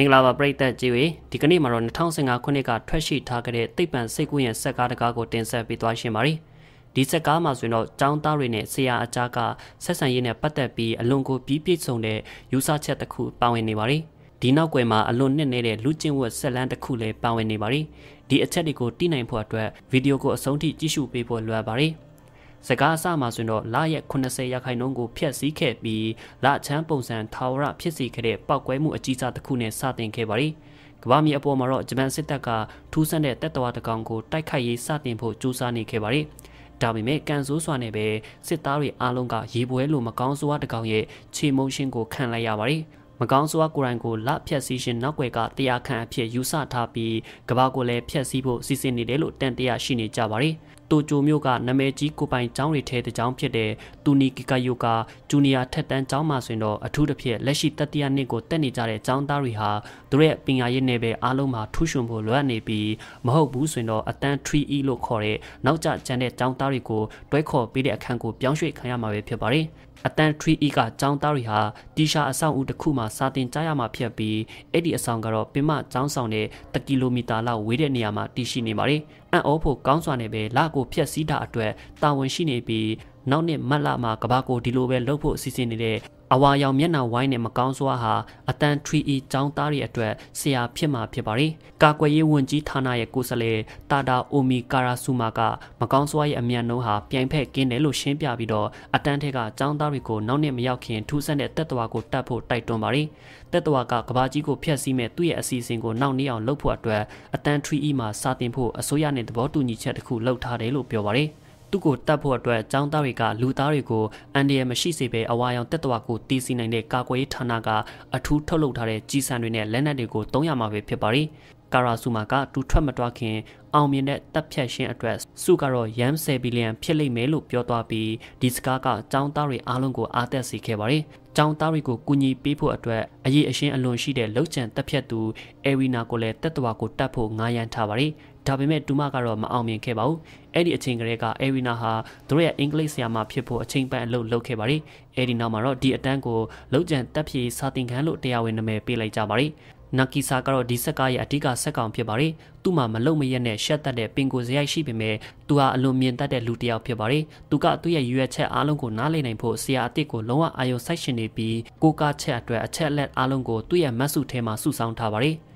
မင်္ဂလာပါပရိသတ်ကြီးတွေဒီကနေ့မှာတော့2015ခုနှစ်ကထွက်ရှိထားခဲ့တဲ့သိပ္ပံစိတ်ကူးရင်ဆက်ကားတကားကိုတင်ဆက်ပေးသွားရှင်ပါတယ်ဒီဆက်ကားမှာဆိုရင်တော့ចောင်းသားတွေနဲ့ဆရာအကြားကဆက်ဆံရေးနဲ့ပတ်သက်ပြီးအလွန်ကိုပြည့်ပြည့်စုံတဲ့ယူဆချက်တစ်ခုပါဝင်နေပါတယ်ဒီနောက်ကွယ်မှာအလွန်နှစ်နေတဲ့လူကျင့်ဝတ်ဆက်လန်းတစ်ခုလည်းပါဝင်နေပါတယ်ဒီအချက်တွေကိုတိနိုင်ဖို့အတွက်ဗီဒီယိုကိုအဆုံးထိကြည့်ရှုပေးဖို့လိုအပ်ပါတယ်စကားအစမှာဆိုရင်တော့လရဲ့80ရာခိုင်နှုန်းကိုဖျက်ဆီးခဲ့ပြီးလချမ်းပုံစံထာဝရဖြစ်စေခဲ့တဲ့ပောက်ကွဲမှုအကြီးအကျယ်တစ်ခုနဲ့စတင်ခဲ့ပါတယ်။ကမ္ဘာမြေအပေါ်မှာတော့ဂျပန်စစ်တပ်ကထူးဆန်းတဲ့တပ်တော်တကောင်ကိုတိုက်ခိုက်ရေးစတင်ဖို့ကြိုးစားနေခဲ့ပါတယ်။ဒါပေမဲ့ကန်ဆိုးစွာနဲ့ပဲစစ်သားတွေအားလုံးကရေပွဲလိုမကောင်းစွာတကောင်ရဲ့ခြေမုံရှင်ကိုခံလိုက်ရပါတယ်။မကောင်းစွာကိုရိုင်းကိုလဖြက်စီးရှင်နောက်ွယ်ကတရားခံအဖြစ်ယူဆထားပြီးကဘာကိုလည်းဖြက်စီးဖို့စီစဉ်နေတယ်လို့တန်တရားရှိနေကြပါတယ်တိုကျိုမြို့ကနာမည်ကြီးကိုပိုင်ကျောင်းတွေထဲတစ်ကျောင်းဖြစ်တဲ့တူနီကီကာယိုကာဂျူနီယာထက်တန်းကျောင်းမှာဆိုရင်တော့အထူးသဖြင့်လက်ရှိတတိယနှစ်ကိုတက်နေကြတဲ့ကျောင်းသားတွေဟာသူတို့ရဲ့ပညာရေးနယ်ပယ်အားလုံးမှာထူးရွှင်ဖို့လိုအပ်နေပြီးမဟုတ်ဘူးဆိုရင်တော့အတန်း 3E လို့ခေါ်တဲ့နောက်ကျကျန်တဲ့ကျောင်းသားတွေကိုတွဲခေါ်ပေးတဲ့အခန်းကိုပြောင်းရွှေ့ခံရမှာပဲဖြစ်ပါတယ်။အတန် 3E ကចောင်းသားတွေဟာတီရှာအဆောင်ဦးတစ်ခုမှာစာတင်ကြရမှာဖြစ်ပြီးအဲ့ဒီအဆောင်ကတော့ပင်မចောင်းဆောင်တဲ့1ကီလိုမီတာလောက်ဝေးတဲ့နေရာမှာတည်ရှိနေပါတယ်။အံ့ဩဖို့ကောင်းစွာနဲ့ပဲလကိုဖျက်ဆီးတာအတွက်တာဝန်ရှိနေပြီးနောက်နှစ်မတ်လမှာကဘာကိုဒီလိုပဲလှုပ်ဖို့အစီအစဉ်နေတဲ့အဝါရောင်မျက်နှာဝိုင်းနဲ့မကောင်းစွာဟာအတန် 3E ကျောင်းသားတွေအတွက်ဆရာဖြစ်မှာဖြစ်ပါတယ်။ကာကွယ်ရေးဝန်ကြီးဌာနရဲ့ကိုယ်စားလှယ်တာတာအိုမီကာရာဆူမာကမကောင်းစွာရဲ့အမြန်နှုန်းဟာပြိုင်ဖက်ကင်းတယ်လို့ရှင်းပြပြီးတော့အတန်းထက်ကကျောင်းသားတွေကိုနောက်နှစ်မရောက်ခင်ထူးဆန်းတဲ့တက်တော်ကိုတတ်ဖို့တိုက်တွန်းပါတယ်။တက်တော်ကကဘာကြီးကိုဖျက်ဆီးမဲ့သူ့ရဲ့အစီအစဉ်ကိုနောက်နေ့အောင်လုပ်ဖို့အတွက်အတန်း 3E မှာစာတင်ဖို့အစိုးရနဲ့သဘောတူညီချက်တစ်ခုလုပ်ထားတယ်လို့ပြောပါတယ်။သူ့ကိုတတ်ဖို့အတွက်ចောင်းသားတွေကလူသားတွေကိုအန္တရာယ်မရှိစေဘဲအဝါရောင်တက်တော်ကိုတီးစီနိုင်တဲ့ကာကွယ်ရေးဌာနကအထူးထုတ်လုပ်ထားတဲ့ကြီးစံတွေနဲ့လက်နက်တွေကိုတုံးရမှာပဲဖြစ်ပါတယ်။ကာရာဆူမာကတူထွက်မတွားခင်အောင်မြင်တဲ့တပ်ဖြတ်ရှင်းအတွက် စုကတော့ရမ်10ဘီလီယံဖြစ်လိမ့်မယ်လို့ပြောသွားပြီးဒီစကားကចောင်းသားတွေအားလုံးကိုအားသက်စေခဲ့ပါတယ်။ចောင်းသားတွေကိုကူညီပေးဖို့အတွက်အရေးအရှင်းအလွန်ရှိတဲ့လှုပ်ကြံတပ်ဖြတ်သူအေရီနာကိုလည်းတက်တော်ကိုတတ်ဖို့ငားရန်ထားပါတယ်။ဒါပေမဲ့တူမကတော့မအောင်မြင်ခဲ့ပါဘူးအဲ့ဒီအချိန်ကလေးကအေရီနာဟာသူတို့ရဲ့အင်္ဂလိပ်ဆရာမဖြစ်ဖို့အချိန်ပန်အလုပ်လုပ်ခဲ့ပါတယ်အဲ့ဒီနောက်မှာတော့ဒီအတန်းကိုလောက်ကျန်တက်ပြေစာသင်ခန်းလို့တရားဝင်နာမည်ပေးလိုက်ကြပါတယ်နာကီဆာကတော့ဒီဆက်ကရဲ့အဓိကဆက်ကောင်ဖြစ်ပါတယ်။သူ့မှာမလုံမရက်နဲ့ရှက်တက်တဲ့ပင်ကိုစရိုက်ရှိပေမဲ့သူဟာအလွန်မြင်တတ်တဲ့လူတစ်ယောက်ဖြစ်ပါတယ်။သူကသူ့ရဲ့ရွယ်ချက်အားလုံးကိုနားလည်နိုင်ဖို့ဆရာအစ်စ်ကိုလုံးဝအာရုံစိုက်ရှင်နေပြီးကိုကားချက်အတွက်အချက်အလက်အားလုံးကိုသူ့ရဲ့မတ်စုထဲမှာစုဆောင်းထားပါတယ်။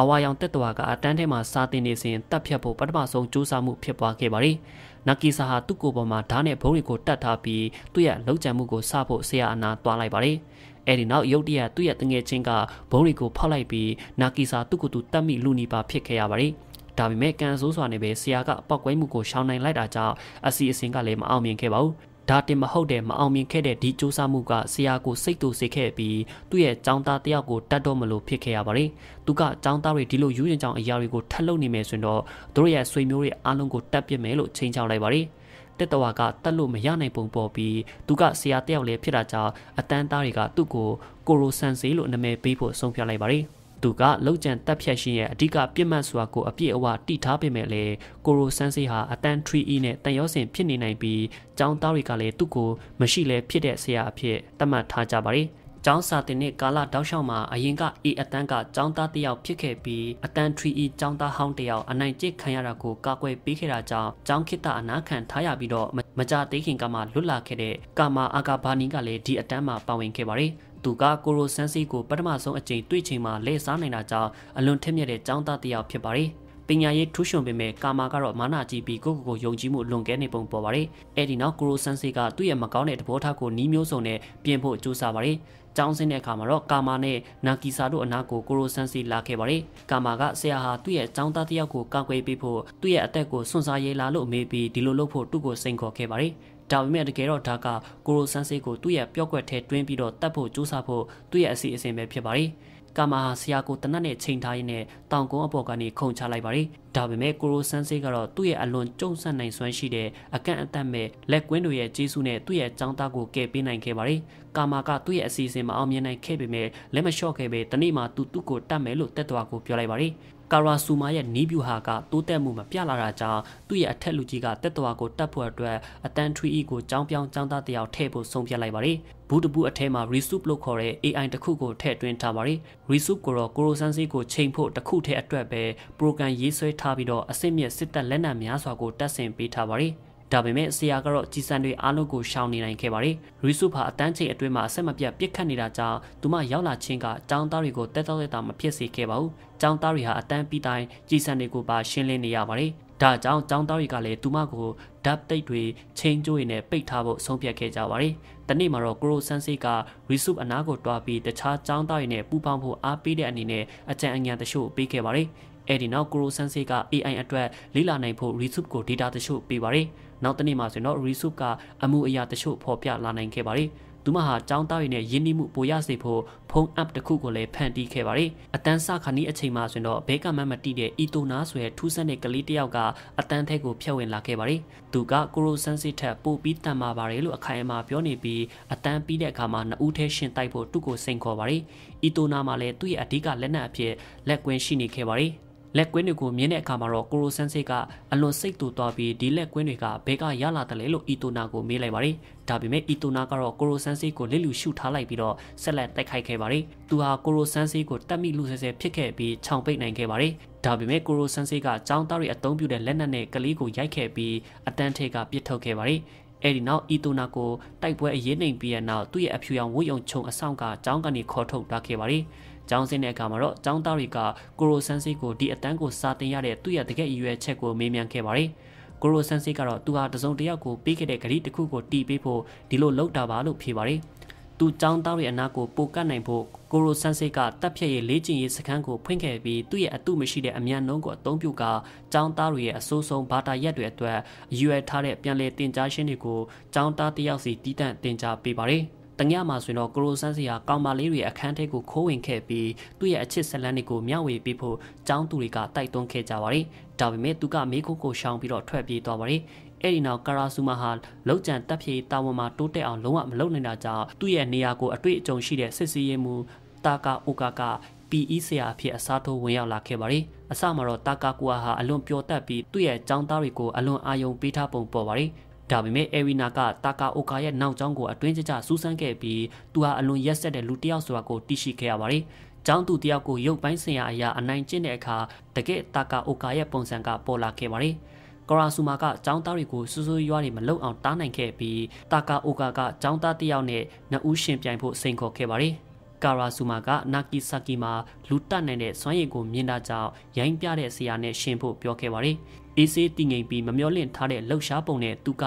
အဝါရောင်တက်တော်ကအတန်းထဲမှာစာတင်နေစဉ်တတ်ဖြတ်ဖို့ပထမဆုံးစူးစမ်းမှုဖြစ်ပွားခဲ့ပါတယ်။နာကီဆာဟာသူ့ကိုယ်ပေါ်မှာဓာတ်နဲ့ဘုံတွေကိုတတ်ထားပြီးသူ့ရဲ့လှုပ်ကြံမှုကိုစဖို့ဆရာအနာသွားလိုက်ပါတယ်။အဲဒီနောက်ရုတ်တရက်သူ့ရဲ့တငယ်ချင်းကဘုံတွေကိုဖောက်လိုက်ပြီးနာကီဆာသူ့ကိုယ်သူတတ်မိလူနီပါဖြစ်ခဲ့ရပါတယ်။ဒါပေမဲ့ကန်ဆိုးစွာနဲ့ပဲဆရာကပောက်ကွဲမှုကိုရှောင်နိုင်လိုက်တာကြောင့်အစီအစဉ်ကလည်းမအောင်မြင်ခဲ့ပါဘူး။ဒါတင်မဟုတ်တယ်မအောင်မြင်ခဲ့တဲ့ဒီစူးစမ်းမှုကဆရာကိုစိတ်တူစေခဲ့ပြီးသူ့ရဲ့ចောင်းသားတယောက်ကိုတတ်တော့မလို့ဖြစ်ခဲ့ရပါတယ်။သူကចောင်းသားတွေဒီလိုယူရင်ကြောင်အရာတွေကိုထပ်လုပ်နေမယ်ဆိုရင်တော့သူတို့ရဲ့ဆွေမျိုးတွေအားလုံးကိုတတ်ပြစ်မယ်လို့ချိန်ချောင်းလိုက်ပါတယ်။တက်တော်ကတတ်လို့မရနိုင်ပုံပေါ်ပြီးသူကဆရာတယောက်လည်းဖြစ်တာကြောင့်အတန်းသားတွေကသူ့ကိုကိုရိုဆန်စီလို့နာမည်ပေးဖို့ဆုံးဖြတ်လိုက်ပါတယ်။သူကလောက်ကျန်တက်ဖြတ်ရှင်ရဲ့အဓိကပြစ်မှတ်စွာကိုအပြည့်အဝတိထားပေမဲ့လည်းကိုရိုဆန်းစေးဟာအတန် 3E နဲ့တန်ရောစင်ဖြစ်နေနိုင်ပြီးចောင်းသားတွေကလည်းသူ့ကိုမရှိလဲဖြစ်တဲ့ဆရာအဖြစ်သတ်မှတ်ထားကြပါတယ်။ကျောင်းစာတင်နှစ်ကာလတောက်လျှောက်မှာအရင်က A အတန်းကကျောင်းသားတယောက်ဖြစ်ခဲ့ပြီးအတန်း 3E ကျောင်းသားဟောင်းတယောက်အနိုင်ကျင့်ခံရတာကိုကာကွယ်ပေးခဲ့တာကြောင့်ကျောင်းခိတအနာခံထားရပြီးတော့မကြသေးခင်ကမှလွတ်လာခဲ့တဲ့ကာမာအာဂါဘာနီကလည်းဒီအတန်းမှာပါဝင်ခဲ့ပါတယ်သူကကိုရိုဆန်းစီကိုပထမဆုံးအကြိမ်တွေ့ချိန်မှာလဲစားနိုင်တာကြောင့်အလွန်ထက်မြက်တဲ့ចောင်းသားတယောက်ဖြစ်ပါတယ်။ပညာရေးထူးရှင်ပေမဲ့ကာမာကတော့မာနာကြည့်ပြီးကိုကိုကိုယုံကြည်မှုလွန်ကဲနေပုံပေါ်ပါတယ်။အဲဒီနောက်ကိုရိုဆန်စီကသူ့ရဲ့မကောင်းတဲ့သဘောထားကိုနှီးမျိုးစုံနဲ့ပြင်ဖို့ကြိုးစားပါတယ်။ကျောင်းဆင်းတဲ့အခါမှာတော့ကာမာနဲ့နာကီစာတို့အနာကိုကိုရိုဆန်စီလာခဲ့ပါတယ်။ကာမာကဆရာဟာသူ့ရဲ့ကျောင်းသားတယောက်ကိုကာကွယ်ပေးဖို့သူ့ရဲ့အသက်ကိုစွန့်စားရေးလာလို့မေးပြီးဒီလိုလုပ်ဖို့သူ့ကိုစိန်ခေါ်ခဲ့ပါတယ်။ဒါပေမဲ့တကယ်တော့ဒါကကိုရိုဆန်းစေးကိုသူ့ရဲ့ပျော့ကွက်ထဲတွင်းပြီးတော့တတ်ဖို့ကြိုးစားဖို့သူ့ရဲ့အစီအစဉ်ပဲဖြစ်ပါတယ်။ကာမာဟာဆရာကိုတနတ်နဲ့ချိန်ထားရင်းနဲ့တောင်ကုန်းအပေါ်ကနေခုန်ချလိုက်ပါတယ်ဒါပေမဲ့ကိုရိုဆန်းစေးကတော့သူ့ရဲ့အလွန်ကြုံဆန့်နိုင်စွမ်းရှိတဲ့အကန့်အသတ်မဲ့လက်ကွင်းတွေရဲ့ကျေးဇူးနဲ့သူ့ရဲ့ចောင်းသားကိုကယ်ပေးနိုင်ခဲ့ပါတယ်။ကာမာကသူ့ရဲ့အစီအစဉ်မအောင်မြင်နိုင်ခဲ့ပေမဲ့လက်မလျှော့ခဲ့ပဲတနေ့မှသူသူ့ကိုတတ်မယ်လို့တက်သွားကိုပြောလိုက်ပါတယ်။ကာရာဆူမာရဲ့နီးဗျူဟာကတိုးတက်မှုမပြလာတာကြောင့်သူ့ရဲ့အထက်လူကြီးကတက်တော်ကိုတတ်ဖို့အတွက်အတန်ထရီအီကိုကြောင်းပြောင်းကြောင်းသားတယောက်ထည့်ဖို့ဆုံးဖြတ်လိုက်ပါတယ်။ဘူးတပူအထဲမှာ resup လို့ခေါ်တဲ့ AI တစ်ခုကိုထည့်သွင်းထားပါတယ်။ resup ကိုတော့ကိုရိုဆန်းစီကိုချိန်ဖို့တစ်ခုထည့်အတွက်ပဲ program ရေးဆွဲထားထားပြီးတော့အစစ်မြစ်စစ်တပ်လက်နက်များစွာကိုတပ်ဆင်ပေးထားပါတယ်။ဒါပေမဲ့ဆရာကတော့ကြီးစံတွေအားလုံးကိုရှောင်နေနိုင်ခဲ့ပါတယ်။ရီစုဖာအတန်းချိန်အတွင်းမှာအဆက်မပြတ်ပစ်ခတ်နေတာကြောင့်သူမရောက်လာချင်းကကျောင်းသားတွေကိုတက်တော့တက်တာမဖြစ်စေခဲ့ပါဘူး။ကျောင်းသားတွေဟာအတန်းပြီးတိုင်းကြီးစံတွေကိုပါရှင်းလင်းနေရပါတယ်။ဒါကြောင့်ကျောင်းသားတွေကလည်းသူမကိုဓာတ်တိတ်တွေချင်းကျိုးရည်နဲ့ပိတ်ထားဖို့ဆုံးဖြတ်ခဲ့ကြပါတယ်။တနေ့မှာတော့ကရိုဆန်စိကရီစုအနာကိုတွားပြီးတခြားကျောင်းသားတွေနဲ့ပူးပေါင်းဖို့အားပေးတဲ့အနေနဲ့အကြံအဉာဏ်တချို့ပေးခဲ့ပါတယ်။အဲ့ဒီနောက် Kurosansei က AI အတွက်လေ့လာနိုင်ဖို့ Resup ကို data တချို့ပေးပါတယ်။နောက်တစ်နေ့မှာဆိုရင်တော့ Resup ကအမှုအရာတချို့ဖော်ပြလာနိုင်ခဲ့ပါတယ်။ူမဟာចောင်းသားတွေနဲ့ယဉ်နှီးမှုပိုရစေဖို့ဖုန်း app တစ်ခုကိုလည်းဖန်တီးခဲ့ပါတယ်။အတန်းစခါနီးအချိန်မှာဆိုရင်တော့ဘဲကမမတိတဲ့အီတိုနာဆိုတဲ့ထူးဆန်းတဲ့ကလေးတစ်ယောက်ကအတန်းထဲကိုဖြတ်ဝင်လာခဲ့ပါတယ်။သူကကိုရိုဆန်းစစ်ထက်ပိုပြီးတန်မာပါတယ်လို့အခိုင်အမာပြောနေပြီးအတန်းပြီးတဲ့အခါမှာနှစ်ဦးထဲရှင်တိုက်ဖို့သူ့ကိုစိန်ခေါ်ပါတယ်။အီတိုနာမှာလည်းသူ့ရဲ့အဓိကလက်နက်အဖြစ်လက်ကွင်းရှိနေခဲ့ပါတယ်။လက်ကွင်းတွေကိုမြင်တဲ့အခါမှာတော့ကိုရိုဆန်းစစ်ကအလွန်စိတ်တူသွားပြီးဒီလက်ကွင်းတွေကဘဲကရလာတယ်လို့အီတိုနာကိုမေးလိုက်ပါတယ်။ဒါပေမဲ့အီတိုနာကတော့ကိုရိုဆန်းစစ်ကိုလစ်လူရှုထားလိုက်ပြီးတော့ဆက်လက်တိုက်ခိုက်ခဲ့ပါတယ်။သူဟာကိုရိုဆန်းစစ်ကိုတတ်မိလူဆဲဆဲဖြစ်ခဲ့ပြီးခြောင်ပိတ်နိုင်ခဲ့ပါတယ်။ဒါပေမဲ့ကိုရိုဆန်းစစ်ကចောင်းသားတွေအသုံးပြုတဲ့လက်နက်နဲ့ကလေးကိုရိုက်ခဲ့ပြီးအတန်းထက်ကပစ်ထုတ်ခဲ့ပါတယ်။အဲ့ဒီနောက်အီတိုနာကိုတိုက်ပွဲအရေးနိုင်ပြီးတဲ့နောက်သူ့ရဲ့အဖြူရောင်ဝတ်ယုံခြုံအဆောင်ကကျောင်းကနေခေါ်ထုတ်တာခဲ့ပါတယ်။ကျောင်းဆင်းတဲ့အခါမှာတော့ကျောင်းသားတွေကကိုရိုဆန်းစိကိုဒီအတန်းကိုစာတင်ရတဲ့သူ့ရဲ့တကယ့်အရွယ်ချက်ကိုမေးမြန်းခဲ့ပါတယ်။ကိုရိုဆန်းစိကတော့သူဟာတစုံတယောက်ကိုပေးခဲ့တဲ့ဂရီတစ်ခုကိုတီးပေးဖို့ဒီလိုလုပ်တာပါလို့ဖြေပါတယ်။သူကျောင်းသားရဲ့အနာကိုပိုကတ်နိုင်ဖို့ကိုရိုဆန်းစိကတပ်ဖြတ်ရေးလေ့ကျင့်ရေးစခန်းကိုဖွင့်ခဲ့ပြီးသူ့ရဲ့အတုမရှိတဲ့အမြန်နှုံးကိုအသုံးပြုကာကျောင်းသားတွေရဲ့အဆိုးဆုံးဘာတာရက်တွေအတွက်ရွယ်ထားတဲ့ပြန်လည်တင် जा ရှင်းတွေကိုကျောင်းသားတယောက်စီတီးတန့်တင် जा ပေးပါတယ်။တညမှာဆိုရင်တော့ကိုရိုဆန်းစီဟာကောင်မလေးတွေအခန်းထဲကိုခိုးဝင်ခဲ့ပြီးသူ့ရဲ့အချစ်ဇလန်းတွေကိုမျှဝေပေးဖို့ចောင်းသူတွေကတိုက်တွန်းခဲ့ကြပါတယ်။ဒါပေမဲ့သူကမေခိုးကိုရှောင်ပြီးတော့ထွက်ပြေးသွားပါတယ်။အဲဒီနောက် ကာရာဆူမာဟာလောက်ကျန်တပ်ဖြည့်တာဝန်မှာတိုးတက်အောင်လုံးဝမလုပ်နိုင်တာကြောင့်သူ့ရဲ့နေရာကိုအတွေ့အကြုံရှိတဲ့စစ်စီရင်မှုတာကာအိုကာကာ PE ဆရာအဖြစ်အစားထိုးဝင်ရောက်လာခဲ့ပါတယ်။အစမှာတော့တာကာကူဟာအလွန်ပျော်တတ်ပြီးသူ့ရဲ့ចောင်းသားတွေကိုအလွန်အာယုံပေးထားပုံပေါ်ပါတယ်။ဒါပေမဲ့အေရီနာကတာကာအိုကာရဲ့နောက်ကျောင်းကိုအတွင်းကျကျစူးစမ်းခဲ့ပြီးသူဟာအလွန်ရက်စက်တဲ့လူတစ်ယောက်ဆိုတာကိုသိရှိခဲ့ရပါတယ်။ကျောင်းသူတယောက်ကိုရုပ်ပိုင်းဆင်ရအရာအနိုင်ကျင့်တဲ့အခါတကယ့်တာကာအိုကာရဲ့ပုံစံကပေါ်လာခဲ့ပါတယ်။ကရာဆူမာကចောင်းသားတွေကိုစူးစူးရွားနေမလုံအောင်တားနိုင်ခဲ့ပြီးတာကာအိုကာကចောင်းသားတယောက်နဲ့နှစ်ဦးရှင်ပြိုင်ဖို့စိန်ခေါ်ခဲ့ပါတယ်ကာရာဆူမာကနာကီဆာကီမှာလူတက်နိုင်တဲ့စွမ်းရည်ကိုမြင်တာကြောင့်ရိုင်းပြတဲ့ဆရာနဲ့ရှင်ဖို့ပြောခဲ့ပါတယ်။အေးဆေးတည်ငြိမ်ပြီးမမျောလင့်ထားတဲ့လှုပ်ရှားပုံနဲ့သူက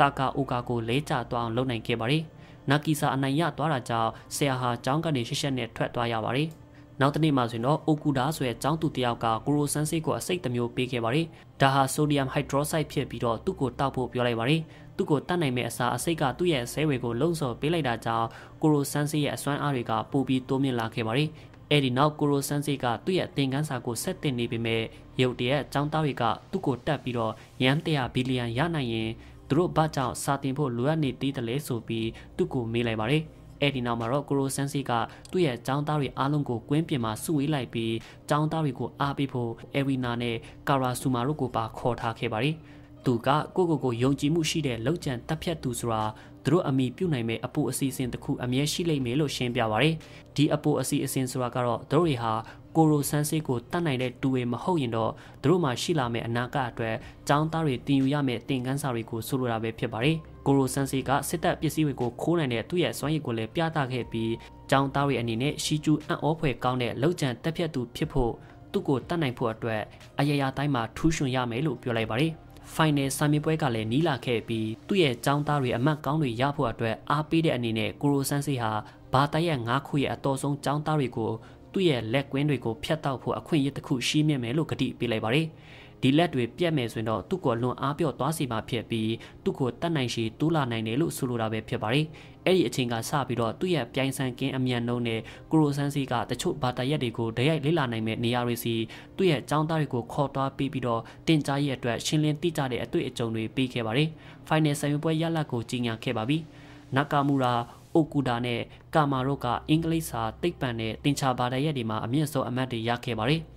တာကာအိုကာကိုလဲကျသွားအောင်လုပ်နိုင်ခဲ့ပါတယ်။နာကီစာအနိုင်ရသွားတာကြောင့်ဆရာဟာကျောင်းကနေရှက်ရှက်နဲ့ထွက်သွားရပါတယ်။နောက်တနေ့မှဆိုရင်တော့အိုကူဒါဆိုတဲ့ကျောင်းသူတယောက်ကကိုရိုဆန်းစိတ်ကိုအစိတ်တမျိုးပေးခဲ့ပါတယ်။ဒါဟာဆိုဒီယမ်ဟိုက်ဒရိုဆိုက်ဖြစ်ပြီးတော့သူ့ကိုတောက်ဖို့ပြောလိုက်ပါတယ်။သူ့ကိုတတ်နိုင်မယ့်အစားအစိတ်ကသူ့ရဲ့ဆဲဝေကိုလုံဆော်ပေးလိုက်တာကြောင့်ကိုရိုဆန်းစိတ်ရဲ့အစွမ်းအားတွေကပိုပြီးတိုးမြင့်လာခဲ့ပါတယ်။အဲ့ဒီနောက်ကိုရိုဆန်းစိတ်ကသူ့ရဲ့သင်ခန်းစာကိုဆက်တင်နေပေမဲ့ရုတ်တရက်ចောင်းသားတွေကသူ့ကိုတက်ပြီးတော့ရန်100ဘီလီယံရနိုင်ရင်သူတို့ဘာကြောင့်စာတင်ဖို့လိုအပ်နေသေးတယ်လဲဆိုပြီးသူ့ကိုမေးလိုက်ပါတယ်အဲ့ဒီနောက်မှာတော့ကိုရိုဆန်းစီကသူ့ရဲ့ចောင်းသားတွေအားလုံးကိုကွင်းပြင်မှာစုဝေးလိုက်ပြီးចောင်းသားတွေကိုအားပေးဖို့အေရီနာနဲ့ကာရာဆူမာတို့ကိုပါခေါ်ထားခဲ့ပါတယ်။သူကကိုကိုကိုယုံကြည်မှုရှိတဲ့လောက်ကျန်တက်ဖြတ်သူဆိုတာသူတို့အမိပြုနိုင်မဲ့အပူအစီအစဉ်တစ်ခုအမြဲရှိလိမ့်မယ်လို့ရှင်းပြပါရယ်ဒီအပူအစီအစဉ်ဆိုတာကတော့သူတို့တွေဟာကိုရိုဆန်းစစ်ကိုတတ်နိုင်တဲ့တူဝေမဟုတ်ရင်တော့သူတို့မှာရှိလာမယ့်အနာဂတ်အတွက်ចောင်းသားတွေတင်ယူရမယ့်သင်ခန်းစာတွေကိုဆိုလိုတာပဲဖြစ်ပါရယ်ကိုရိုဆန်းစစ်ကစစ်တပ်ပစ္စည်းတွေကိုခိုးနိုင်တဲ့သူ့ရဲ့စွမ်းရည်ကိုလည်းပြသခဲ့ပြီးចောင်းသားတွေအနေနဲ့ရှီကျူအံ့ဩဖွယ်ကောင်းတဲ့လောက်ကျန်တက်ဖြတ်သူဖြစ်ဖို့သူ့ကိုတတ်နိုင်ဖို့အတွက်အယရာတိုင်းမှာထူးရှင်ရမယ်လို့ပြောလိုက်ပါတယ်။ဖိုင်နယ်စာမေးပွဲကလည်းနီးလာခဲ့ပြီးသူ့ရဲ့ចောင်းသားတွေအမှတ်ကောင်းတွေရဖို့အတွက်အားပေးတဲ့အနေနဲ့ကိုရိုဆန်းစိဟာဘာတိုက်ရဲ့၅ခုရဲ့အတော်ဆုံးចောင်းသားတွေကိုသူ့ရဲ့လက်ကွင်းတွေကိုဖျက်တောက်ဖို့အခွင့်အရေးတစ်ခုရှိမြင့်မယ်လို့ကတိပေးလိုက်ပါတယ်။ဒီလက်တွေပြက်မယ်ဆိုရင်တော့သူ့ကိုလွန်အားပြော့သွားစီမှာဖြစ်ပြီးသူ့ကိုတတ်နိုင်ရှိတူးလာနိုင်တယ်လို့ဆိုလိုတာပဲဖြစ်ပါတယ်အဲ့ဒီအချိန်ကစပြီးတော့သူ့ရဲ့ပြိုင်ဆိုင်ကင်းအမြန်နှုံးနဲ့ကိုရိုဆန်းစီကတချို့ဘာတာရက်တွေကိုတရိုက်လေ့လာနိုင်မဲ့နေရာတွေစီသူ့ရဲ့ចောင်းသားတွေကိုခေါ်သွားပြီးပြီးတော့တင်ကြားရဲ့အတွက်ရှင်းလင်းသိကြတဲ့အတွေ့အကြုံတွေပေးခဲ့ပါတယ် final ဆံပွဲရလဒ်ကိုကြီးညာခဲ့ပါပြီနာကာမူရာိုကူဒါနဲ့ကာမာရိုကအင်္ဂလိပ်စာတိတ်ပံနဲ့တင်ချာဘာဒရက်တွေမှာအမြင့်ဆုံးအမတ်တွေရခဲ့ပါတယ်။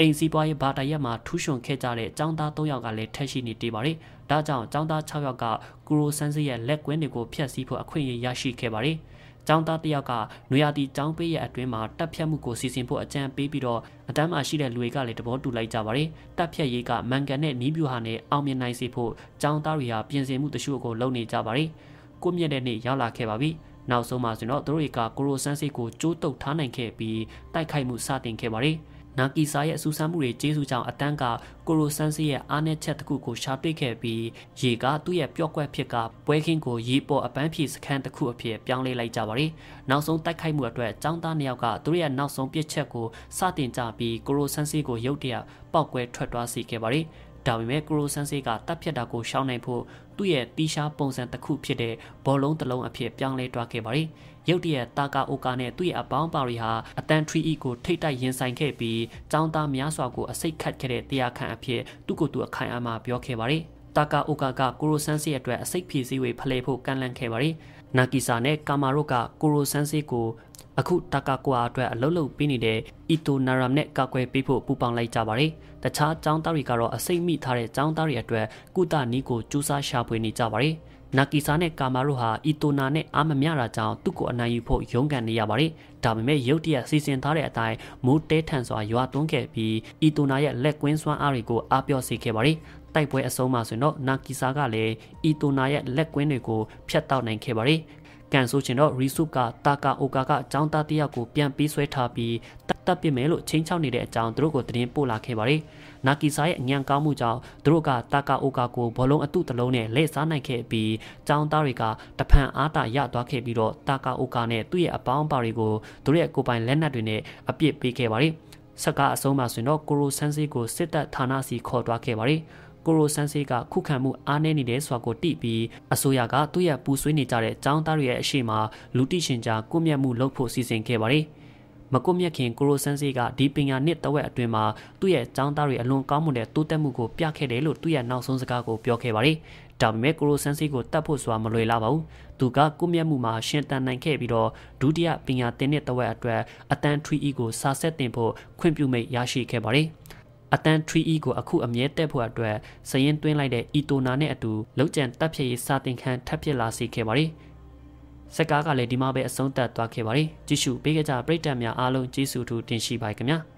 အိမ်စီးပွားရေးဘာတာရက်မှာထူးရွှန်ခဲ့ကြတဲ့ចောင်းသား၃ယောက်ကလည်းထက်ရှိနေသေးပါတယ်။ဒါကြောင့်ចောင်းသား၆ယောက်ကကူရိုဆန်းစစ်ရဲ့လက်ကွင်းတွေကိုဖျက်ဆီးဖို့အခွင့်အရေးရရှိခဲ့ပါတယ်။ចောင်းသားတယောက်ကနွေရာတီចောင်းပေးရဲ့အတွင်းမှာတပ်ဖြတ်မှုကိုစီစဉ်ဖို့အကြံပေးပြီးတော့အတန်းမှာရှိတဲ့လူတွေကလည်းသဘောတူလိုက်ကြပါတယ်။တပ်ဖြတ်ရေးကမန်ကန်နဲ့နီးပြူဟာနဲ့အောင်မြင်နိုင်စေဖို့ចောင်းသားတွေဟာပြင်ဆင်မှုတချို့ကိုလုပ်နေကြပါတယ်။ကိုမြင့်တဲ့နေ့ရောက်လာခဲ့ပါပြီ။နောက်ဆုံးမှာဆိုတော့သူတို့တွေကကိုရိုဆန်းစစ်ကိုကြိုးတုပ်ထားနိုင်ခဲ့ပြီးတိုက်ခိုက်မှုစတင်ခဲ့ပါတယ်။နာကီစာရဲ့အဆူဆမ်းမှုတွေကျေးဇူးကြောင့်အတန်းကကိုရိုဆန်းစီရဲ့အားနည်းချက်တစ်ခုကိုရှာတွေ့ခဲ့ပြီးရေကသူ့ရဲ့ပျော့ကွက်ဖြစ်ကပွဲခင်းကိုရေပေါ်အပန်းဖြေစခန်းတစ်ခုအဖြစ်ပြောင်းလဲလိုက်ကြပါတယ်။နောက်ဆုံးတိုက်ခိုက်မှုအတွက်ចောင်းသားနှစ်ယောက်ကသူ့ရဲ့နောက်ဆုံးပြစ်ချက်ကိုစတင်ကြပြီးကိုရိုဆန်းစီကိုရုတ်တရက်ပောက်ကွဲထွက်သွားစေခဲ့ပါတယ်။ဒါပေမဲ့ကိုရိုဆန်းစီကတပ်ဖြတ်တာကိုရှောင်နိုင်ဖို့သူ့ရဲ့တီးရှားပုံစံတစ်ခုဖြစ်တဲ့ဘောလုံးတစ်လုံးအဖြစ်ပြောင်းလဲသွားခဲ့ပါတယ်။ရုတ်တရက်တာကာအိုကာနဲ့သူ့ရဲ့အပေါင်းပါတွေဟာအတန် 3E ကိုထိတ်တိုက်ရင်ဆိုင်ခဲ့ပြီးចောင်းသားများစွာကိုအစိတ်ခတ်ခဲ့တဲ့တရားခံအဖြစ်သူ့ကိုယ်သူအခိုင်အာဏာပြောခဲ့ပါတယ်။တာကာအိုကာကကိုရိုဆန်းစီအတွက်အစိတ်ဖြည့်စည်းဝေဖလှယ်ဖို့ကမ်းလှမ်းခဲ့ပါတယ်။နာကီဆာနဲ့ကာမာရိုကကိုရိုဆန်းစီကိုအခုတာကာကွာအတွက်အလုတ်လုတ်ပေးနေတဲ့အီတိုနာရမ်နဲ့ကာကွယ်ပေးဖို့ပူပေါင်းလိုက်ကြပါတယ်။တခြားចောင်းသားတွေကတော့အစိမ့်မိထားတဲ့ចောင်းသားတွေအတွက်ကုသနီးကိုစူးစမ်းရှာဖွေနေကြပါတယ်။နာကီဆာနဲ့ကာမာတို့ဟာအီတိုနာနဲ့အားမမျှတာကြောင့်သူ့ကိုအနိုင်ယူဖို့ရုန်းကန်နေရပါတယ်။ဒါပေမဲ့ရုတ်တရက်စီစဉ်ထားတဲ့အတိုင်းမိုးတဲထန်စွာရွာသွန်းခဲ့ပြီးအီတိုနာရဲ့လက်ကွင်းစွမ်းအားတွေကိုအားပြော့စေခဲ့ပါတယ်။တိုက်ပွဲအဆုံးမှာဆိုရင်တော့နာကီဆာကလည်းအီတိုနာရဲ့လက်ကွင်းတွေကိုဖျက်တောက်နိုင်ခဲ့ပါတယ်။ကန်ဆိုချင်တော့ Risup ကတာကာအိုကာကအကြောင်းသားတယောက်ကိုပြန်ပေးဆွဲထားပြီးတတ်တတ်ပြစ်မယ်လို့ချင်းချောက်နေတဲ့အကြောင်းသူတို့ကိုသတင်းပို့လာခဲ့ပါတယ်။နာကီဆာရဲ့အညံကောင်းမှုကြောင့်သူတို့ကတာကာအိုကာကိုဘောလုံးအတုတလုံးနဲ့လက်စားနိုင်ခဲ့ပြီးចောင်းသားတွေကတဖန်အားတာရသွားခဲ့ပြီးတော့တာကာအိုကာနဲ့သူ့ရဲ့အပေါင်းပါတွေကိုသူတို့ရဲ့ကိုပိုင်လက်နက်တွေနဲ့အပြစ်ပေးခဲ့ပါတယ်။ဆက်ကအဆုံးမှာဆိုရင်တော့ကိုရိုဆန်းစီကိုစစ်တပ်ဌာနစီခေါ်သွားခဲ့ပါတယ်။ကိုရိုဆန်းစေးကခုခံမှုအားနည်းနေတယ်ဆိုတာကိုတိပြီးအစိုးရကသူ့ရဲ့ပူဆွေးနေကြတဲ့ចောင်းသားတွေရဲ့အရှိမလူတိရှင်ကြားကွပ်မျက်မှုလုပ်ဖို့စီစဉ်ခဲ့ပါတယ်မကွတ်မြက်ခင်ကိုရိုဆန်းစေးကဒီပင်ညာနှစ်တဝက်အတွင်းမှာသူ့ရဲ့ចောင်းသားတွေအလွန်ကောင်းမွန်တဲ့တိုးတက်မှုကိုပြခဲ့တယ်လို့သူ့ရဲ့နောက်ဆုံးစကားကိုပြောခဲ့ပါတယ်။ဒါပေမဲ့ကိုရိုဆန်းစေးကိုတတ်ဖို့ဆိုတာမလွယ်လာပါဘူး။သူကကွတ်မြက်မှုမှာရှင်တန်နိုင်ခဲ့ပြီးတော့ဒုတိယပင်ညာတင်နှစ်တဝက်အတွက်အတန်ထရီအီကိုစာဆက်တင်ဖို့ခွင့်ပြုမိတ်ရရှိခဲ့ပါတယ်။အတန်း 3E ကိုအခုအမြဲတက်ဖို့အတွက်စရင်တွင်းလိုက်တဲ့ Etona နဲ့အတူလောက်ကျန်တပ်ဖြည့်ရေးစာတင်ခန်းထပ်ဖြစ်လာစေခဲ့ပါတယ်။စက်ကားကလည်းဒီမှာပဲအဆုံးသတ်သွားခဲ့ပါတယ်။ကြည့်ရှုပေးကြပရိသတ်များအားလုံးကျေးဇူးထူးတင်ရှိပါခင်ဗျာ။